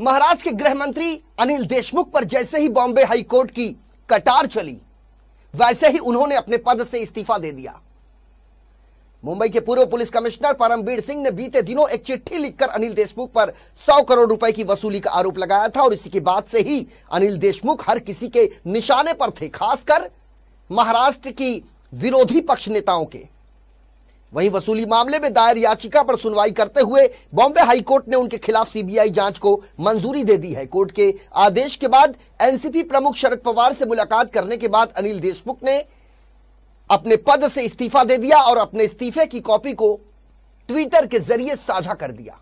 महाराष्ट्र के गृह मंत्री अनिल देशमुख पर जैसे ही बॉम्बे हाईकोर्ट की कटार चली वैसे ही उन्होंने अपने पद से इस्तीफा दे दिया मुंबई के पूर्व पुलिस कमिश्नर परमबीर सिंह ने बीते दिनों एक चिट्ठी लिखकर अनिल देशमुख पर 100 करोड़ रुपए की वसूली का आरोप लगाया था और इसी के बाद से ही अनिल देशमुख हर किसी के निशाने पर थे खासकर महाराष्ट्र की विरोधी पक्ष नेताओं के वहीं वसूली मामले में दायर याचिका पर सुनवाई करते हुए बॉम्बे हाईकोर्ट ने उनके खिलाफ सीबीआई जांच को मंजूरी दे दी है कोर्ट के आदेश के बाद एनसीपी प्रमुख शरद पवार से मुलाकात करने के बाद अनिल देशमुख ने अपने पद से इस्तीफा दे दिया और अपने इस्तीफे की कॉपी को ट्विटर के जरिए साझा कर दिया